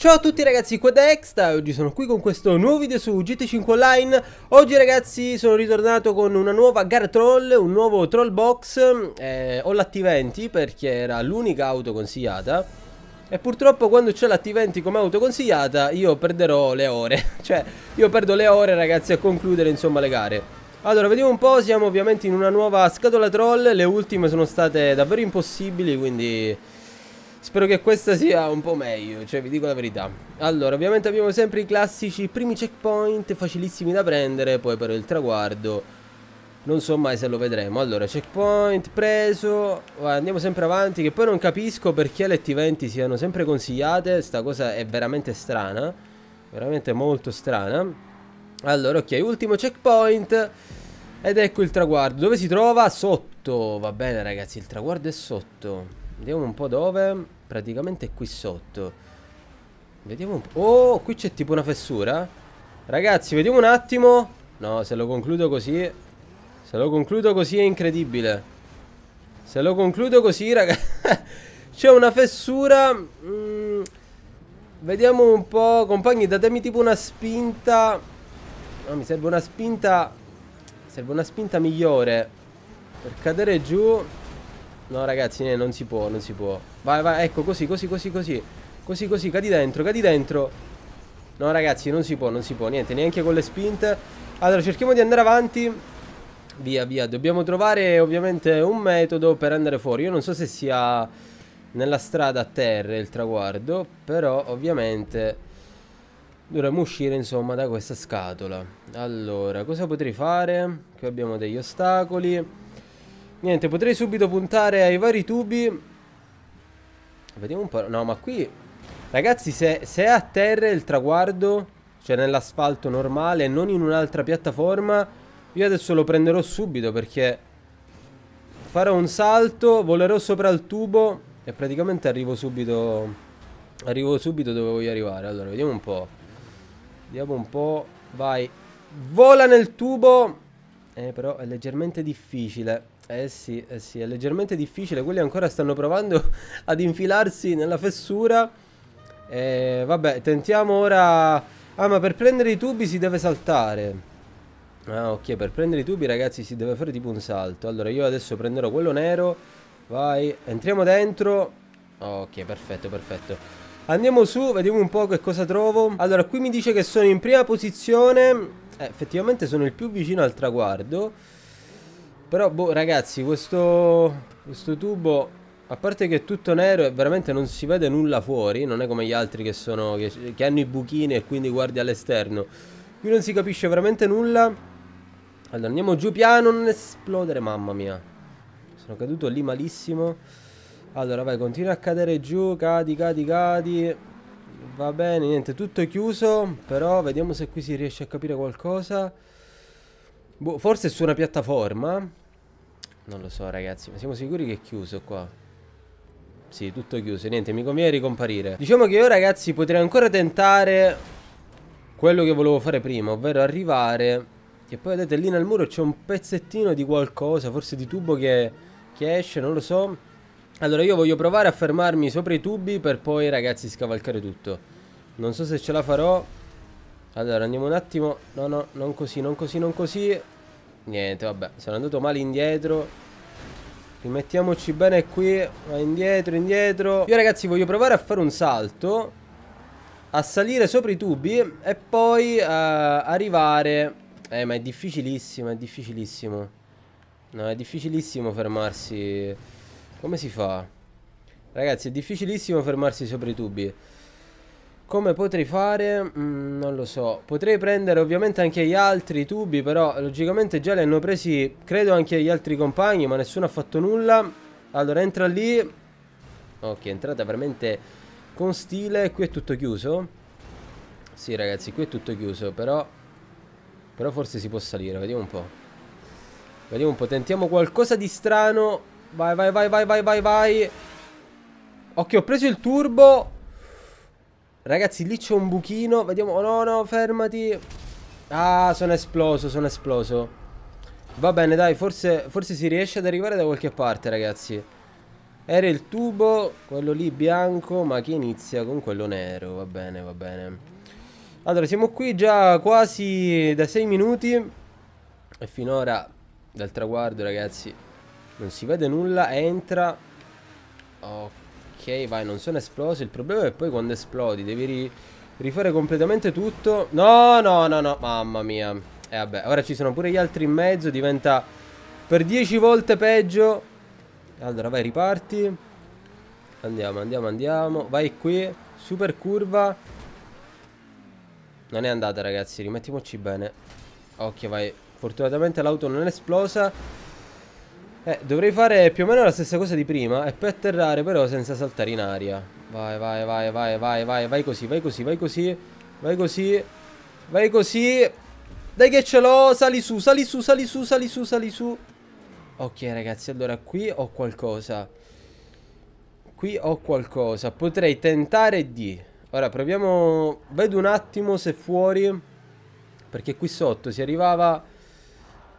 Ciao a tutti ragazzi, qua da Exta, oggi sono qui con questo nuovo video su GT5 Online Oggi ragazzi sono ritornato con una nuova gara troll, un nuovo troll box eh, Ho l'attiventi perché era l'unica auto consigliata E purtroppo quando c'è l'attiventi come auto consigliata io perderò le ore Cioè io perdo le ore ragazzi a concludere insomma le gare Allora vediamo un po', siamo ovviamente in una nuova scatola troll Le ultime sono state davvero impossibili quindi... Spero che questa sia un po' meglio, cioè vi dico la verità. Allora, ovviamente abbiamo sempre i classici primi checkpoint, facilissimi da prendere, poi però il traguardo non so mai se lo vedremo. Allora, checkpoint preso, andiamo sempre avanti, che poi non capisco perché le T20 siano sempre consigliate, sta cosa è veramente strana, veramente molto strana. Allora, ok, ultimo checkpoint ed ecco il traguardo. Dove si trova? Sotto, va bene ragazzi, il traguardo è sotto. Vediamo un po' dove... Praticamente è qui sotto. Vediamo un po'. Oh, qui c'è tipo una fessura. Ragazzi, vediamo un attimo. No, se lo concludo così... Se lo concludo così è incredibile. Se lo concludo così, ragazzi... c'è una fessura... Mm, vediamo un po'. Compagni, datemi tipo una spinta... No, mi serve una spinta... Serve una spinta migliore. Per cadere giù... No, ragazzi, eh, non si può, non si può. Vai, vai, ecco, così, così, così, così. Così, così, cadi dentro, cadi dentro. No, ragazzi, non si può, non si può, niente, neanche con le spinte. Allora, cerchiamo di andare avanti. Via, via, dobbiamo trovare ovviamente un metodo per andare fuori. Io non so se sia nella strada a terra il traguardo, però ovviamente... Dovremmo uscire insomma da questa scatola Allora cosa potrei fare? Qui abbiamo degli ostacoli Niente potrei subito puntare ai vari tubi Vediamo un po'. No, ma qui... Ragazzi, se, se è a terra il traguardo, cioè nell'asfalto normale, non in un'altra piattaforma, io adesso lo prenderò subito perché farò un salto, volerò sopra il tubo e praticamente arrivo subito... Arrivo subito dove voglio arrivare. Allora, vediamo un po'. Vediamo un po'. Vai. Vola nel tubo. Eh, però è leggermente difficile. Eh sì, eh sì, è leggermente difficile. Quelli ancora stanno provando ad infilarsi nella fessura. E eh, vabbè, tentiamo ora... Ah, ma per prendere i tubi si deve saltare. Ah, ok, per prendere i tubi, ragazzi, si deve fare tipo un salto. Allora, io adesso prenderò quello nero. Vai, entriamo dentro. Ok, perfetto, perfetto. Andiamo su, vediamo un po' che cosa trovo. Allora, qui mi dice che sono in prima posizione. Eh, effettivamente sono il più vicino al traguardo. Però, boh, ragazzi, questo, questo tubo, a parte che è tutto nero e veramente non si vede nulla fuori, non è come gli altri che, sono, che, che hanno i buchini e quindi guardi all'esterno. Qui non si capisce veramente nulla. Allora, andiamo giù piano, non esplodere, mamma mia. Sono caduto lì malissimo. Allora, vai, continua a cadere giù, cadi, cadi, cadi. Va bene, niente, tutto è chiuso, però vediamo se qui si riesce a capire qualcosa. Boh, forse su una piattaforma. Non lo so, ragazzi, ma siamo sicuri che è chiuso qua. Sì, tutto chiuso, niente, mi conviene ricomparire. Diciamo che io, ragazzi, potrei ancora tentare quello che volevo fare prima, ovvero arrivare... Che poi vedete lì nel muro c'è un pezzettino di qualcosa, forse di tubo che, che esce, non lo so. Allora io voglio provare a fermarmi sopra i tubi per poi, ragazzi, scavalcare tutto. Non so se ce la farò, allora, andiamo un attimo... No, no, non così, non così, non così. Niente, vabbè, sono andato male indietro. Rimettiamoci bene qui. Va indietro, indietro. Io ragazzi voglio provare a fare un salto. A salire sopra i tubi e poi uh, arrivare... Eh, ma è difficilissimo, è difficilissimo. No, è difficilissimo fermarsi... Come si fa? Ragazzi, è difficilissimo fermarsi sopra i tubi. Come potrei fare? Mm, non lo so. Potrei prendere ovviamente anche gli altri tubi, però logicamente già li hanno presi, credo anche gli altri compagni, ma nessuno ha fatto nulla. Allora entra lì. Ok, entrata veramente con stile. Qui è tutto chiuso. Sì ragazzi, qui è tutto chiuso, però... Però forse si può salire, vediamo un po'. Vediamo un po', tentiamo qualcosa di strano. Vai, vai, vai, vai, vai, vai, vai. Ok, ho preso il turbo Ragazzi, lì c'è un buchino. Vediamo. Oh, no, no, fermati. Ah, sono esploso, sono esploso. Va bene, dai, forse, forse si riesce ad arrivare da qualche parte, ragazzi. Era il tubo, quello lì bianco, ma che inizia con quello nero. Va bene, va bene. Allora, siamo qui già quasi da 6 minuti. E finora, dal traguardo, ragazzi, non si vede nulla. Entra. Ok. Ok, vai, non sono esplosi. Il problema è che poi quando esplodi devi ri rifare completamente tutto. No, no, no, no. Mamma mia. E eh, vabbè, ora ci sono pure gli altri in mezzo. Diventa per 10 volte peggio. Allora, vai, riparti. Andiamo, andiamo, andiamo. Vai qui. Super curva. Non è andata, ragazzi. Rimettiamoci bene. Occhio, vai. Fortunatamente l'auto non è esplosa. Eh, dovrei fare più o meno la stessa cosa di prima E poi atterrare però senza saltare in aria Vai, vai, vai, vai, vai, vai Vai così, vai così, vai così Vai così Vai così Dai che ce l'ho Sali su, sali su, sali su, sali su, sali su Ok ragazzi, allora qui ho qualcosa Qui ho qualcosa Potrei tentare di Ora proviamo Vedo un attimo se fuori Perché qui sotto si arrivava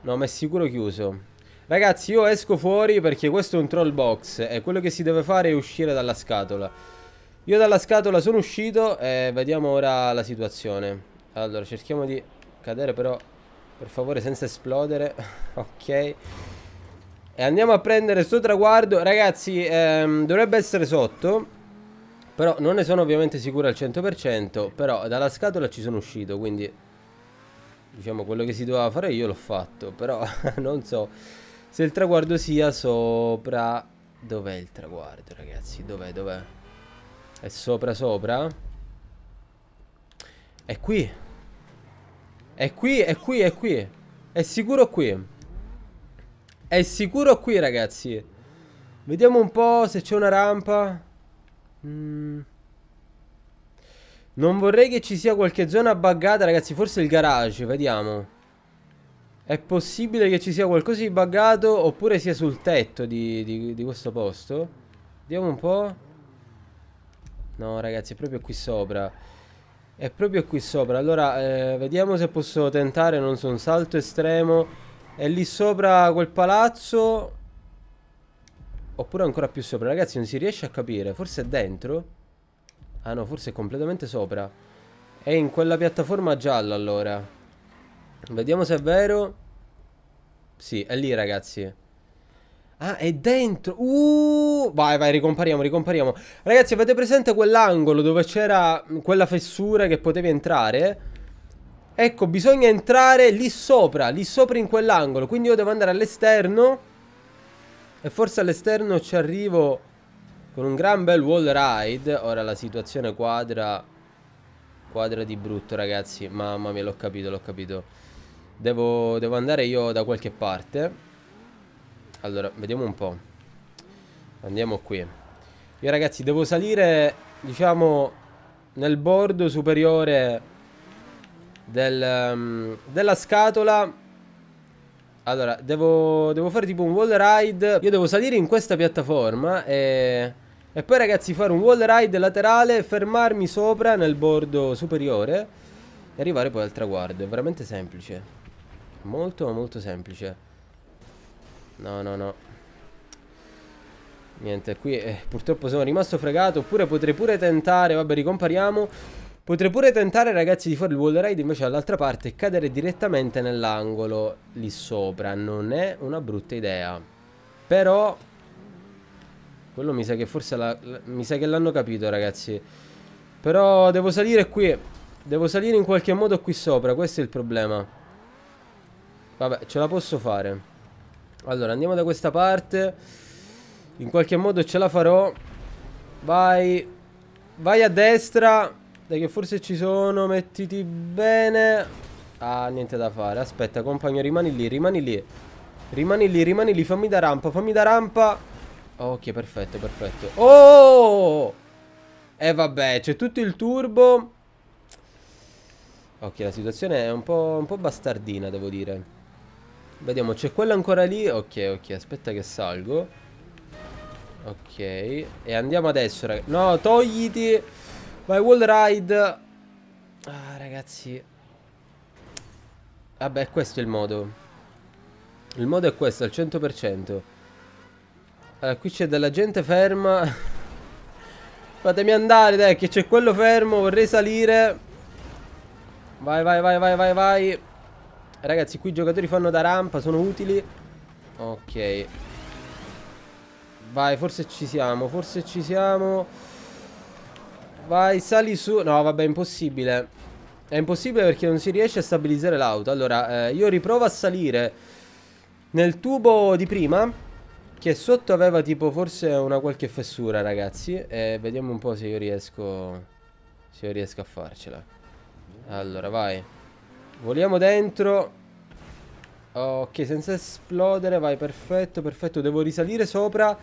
No ma è sicuro chiuso Ragazzi, io esco fuori perché questo è un troll box e quello che si deve fare è uscire dalla scatola. Io dalla scatola sono uscito e vediamo ora la situazione. Allora, cerchiamo di cadere però, per favore, senza esplodere. ok. E andiamo a prendere sto traguardo. Ragazzi, ehm, dovrebbe essere sotto. Però non ne sono ovviamente sicuro al 100%, però dalla scatola ci sono uscito, quindi... Diciamo, quello che si doveva fare io l'ho fatto, però non so... Se il traguardo sia sopra... Dov'è il traguardo, ragazzi? Dov'è, dov'è? È sopra, sopra? È qui. È qui, è qui, è qui. È sicuro qui. È sicuro qui, ragazzi. Vediamo un po' se c'è una rampa. Mm. Non vorrei che ci sia qualche zona buggata, ragazzi. Forse il garage, vediamo. È possibile che ci sia qualcosa di buggato oppure sia sul tetto di, di, di questo posto? Vediamo un po'. No, ragazzi, è proprio qui sopra. È proprio qui sopra. Allora, eh, vediamo se posso tentare, non so, un salto estremo. È lì sopra quel palazzo. Oppure ancora più sopra. Ragazzi, non si riesce a capire. Forse è dentro? Ah no, forse è completamente sopra. È in quella piattaforma gialla, allora. Vediamo se è vero. Sì, è lì, ragazzi. Ah, è dentro. Uh, vai, vai, ricompariamo, ricompariamo. Ragazzi, avete presente quell'angolo dove c'era quella fessura che potevi entrare? Ecco, bisogna entrare lì sopra, lì sopra in quell'angolo. Quindi io devo andare all'esterno. E forse all'esterno ci arrivo con un gran bel wall ride. Ora la situazione quadra... Quadra di brutto, ragazzi. Mamma mia, l'ho capito, l'ho capito. Devo, devo andare io da qualche parte. Allora, vediamo un po'. Andiamo qui. Io ragazzi devo salire, diciamo, nel bordo superiore del, um, della scatola. Allora, devo, devo, fare tipo un wall ride. Io devo salire in questa piattaforma e, e poi ragazzi fare un wall ride laterale, fermarmi sopra nel bordo superiore e arrivare poi al traguardo. È veramente semplice molto molto semplice No no no Niente qui eh, purtroppo sono rimasto fregato Oppure potrei pure tentare Vabbè ricompariamo Potrei pure tentare ragazzi di fare il wall ride invece dall'altra parte e cadere direttamente nell'angolo lì sopra. Non è una brutta idea. Però... Quello mi sa che forse la, la, mi sa che l'hanno capito ragazzi. Però devo salire qui. Devo salire in qualche modo qui sopra. Questo è il problema. Vabbè, ce la posso fare. Allora, andiamo da questa parte. In qualche modo ce la farò. Vai. Vai a destra. Dai che forse ci sono. Mettiti bene. Ah, niente da fare. Aspetta, compagno, rimani lì, rimani lì. Rimani lì, rimani lì. Fammi da rampa, fammi da rampa. Ok, perfetto, perfetto. Oh! E eh, vabbè, c'è tutto il turbo. Ok, la situazione è un po', un po' bastardina, devo dire. Vediamo, c'è quello ancora lì? Ok, ok, aspetta che salgo. Ok, e andiamo adesso, ragazzi. No, togliti! Vai, wall ride! Ah, ragazzi. Vabbè, questo è il modo. Il modo è questo, al 100%. Allora, qui c'è della gente ferma... Fatemi andare, dai, che c'è quello fermo, vorrei salire. Vai, vai, vai, vai, vai, vai. Ragazzi, qui i giocatori fanno da rampa, sono utili. Ok. Vai, forse ci siamo, forse ci siamo. Vai, sali su. No, vabbè, è impossibile. È impossibile perché non si riesce a stabilizzare l'auto. Allora, eh, io riprovo a salire nel tubo di prima, che sotto aveva tipo forse una qualche fessura, ragazzi. E vediamo un po' se io riesco... Se io riesco a farcela. Allora, vai. Voliamo dentro. Ok, senza esplodere, vai, perfetto, perfetto. Devo risalire sopra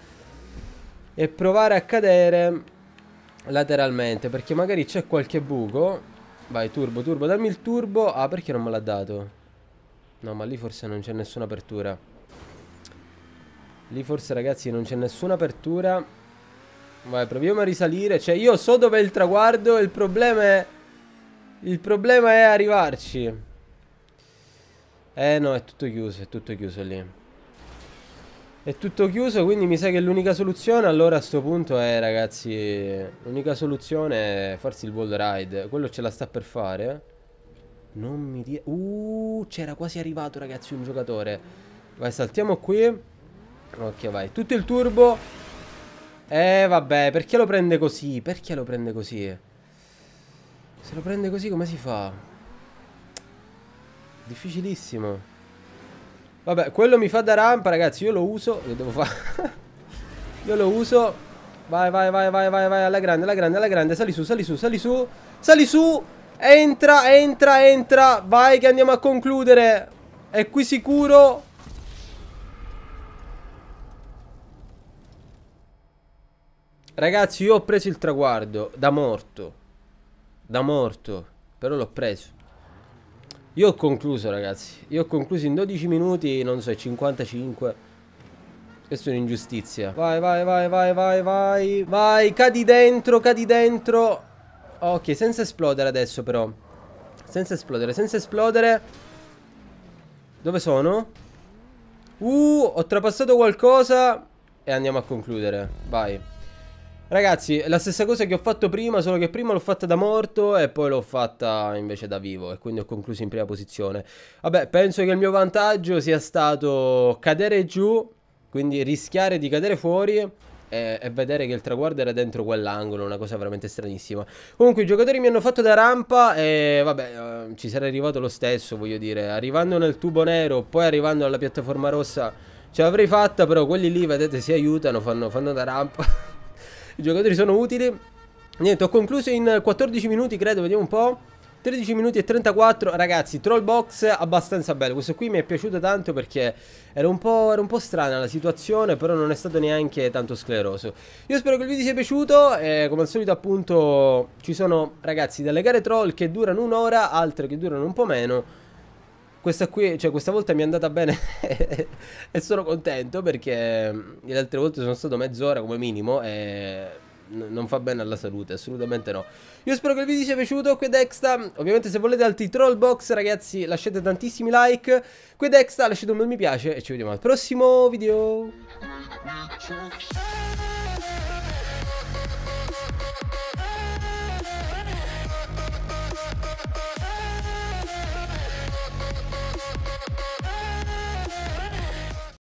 e provare a cadere lateralmente, perché magari c'è qualche buco. Vai, turbo, turbo, dammi il turbo. Ah, perché non me l'ha dato? No, ma lì forse non c'è nessuna apertura. Lì forse, ragazzi, non c'è nessuna apertura. Vai, proviamo a risalire. Cioè, io so dove è il traguardo, il problema è... Il problema è arrivarci. Eh no, è tutto chiuso, è tutto chiuso lì. È tutto chiuso, quindi mi sa che l'unica soluzione allora a sto punto è, ragazzi, l'unica soluzione è farsi il wall ride. Quello ce la sta per fare. Non mi dia... Uh, c'era quasi arrivato, ragazzi, un giocatore. Vai, saltiamo qui. Ok, vai. Tutto il turbo. Eh, vabbè, perché lo prende così? Perché lo prende così? Se lo prende così come si fa? Difficilissimo. Vabbè, quello mi fa da rampa, ragazzi. Io lo uso. Lo devo fare. io lo uso. Vai, vai, vai, vai, vai, vai. Alla grande, alla grande, alla grande. Sali su, sali su, sali su. Sali su. Entra, entra, entra. Vai che andiamo a concludere. È qui sicuro. Ragazzi, io ho preso il traguardo. Da morto. Da morto. Però l'ho preso. Io ho concluso ragazzi, io ho concluso in 12 minuti, non so, 55. Questa è un'ingiustizia. Vai, vai, vai, vai, vai, vai. Vai, cadi dentro, cadi dentro. Ok, senza esplodere adesso però. Senza esplodere, senza esplodere. Dove sono? Uh, ho trapassato qualcosa. E andiamo a concludere. Vai. Ragazzi, la stessa cosa che ho fatto prima, solo che prima l'ho fatta da morto e poi l'ho fatta invece da vivo e quindi ho concluso in prima posizione. Vabbè, penso che il mio vantaggio sia stato cadere giù, quindi rischiare di cadere fuori e, e, vedere che il traguardo era dentro quell'angolo, una cosa veramente stranissima. Comunque i giocatori mi hanno fatto da rampa e vabbè, eh, ci sarei arrivato lo stesso, voglio dire, arrivando nel tubo nero, poi arrivando alla piattaforma rossa, ce l'avrei fatta, però quelli lì, vedete, si aiutano, fanno, fanno da rampa. I giocatori sono utili. Niente, ho concluso in 14 minuti, credo, vediamo un po'. 13 minuti e 34 ragazzi troll box abbastanza bello questo qui mi è piaciuto tanto perché era un, era un, po', strana la situazione però non è stato neanche tanto scleroso io spero che il video sia piaciuto e come al solito appunto ci sono ragazzi delle gare troll che durano un'ora altre che durano un po' meno questa qui, cioè questa volta mi è andata bene e sono contento perché le altre volte sono stato mezz'ora come minimo e non fa bene alla salute, assolutamente no. Io spero che il video vi sia piaciuto, qui è Dexta, ovviamente se volete altri troll box ragazzi lasciate tantissimi like, qui è Dexta lasciate un bel mi piace e ci vediamo al prossimo video.